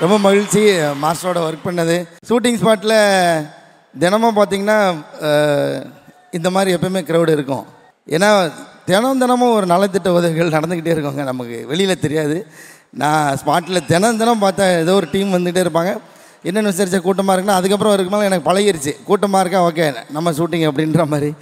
ரொம்ப மகிழ்ச்சி மாஸ்டரோட ஒர்க் பண்ணது ஷூட்டிங் ஸ்பாட்டில் தினமும் பார்த்தீங்கன்னா இந்த மாதிரி எப்போயுமே க்ரௌடு இருக்கும் ஏன்னா தினம் தினமும் ஒரு நலத்திட்ட உதவிகள் நடந்துக்கிட்டே இருக்கோங்க நமக்கு வெளியில் தெரியாது நான் ஸ்பாட்டில் தினம் தினம் பார்த்தா ஏதோ ஒரு டீம் வந்துகிட்டே இருப்பாங்க என்னென்னு விசாரிச்சா கூட்டமாக இருக்குன்னா அதுக்கப்புறம் இருக்கும்போது எனக்கு பழகிருச்சு கூட்டமாக இருக்கா ஓகே நம்ம ஷூட்டிங் அப்படின்ற மாதிரி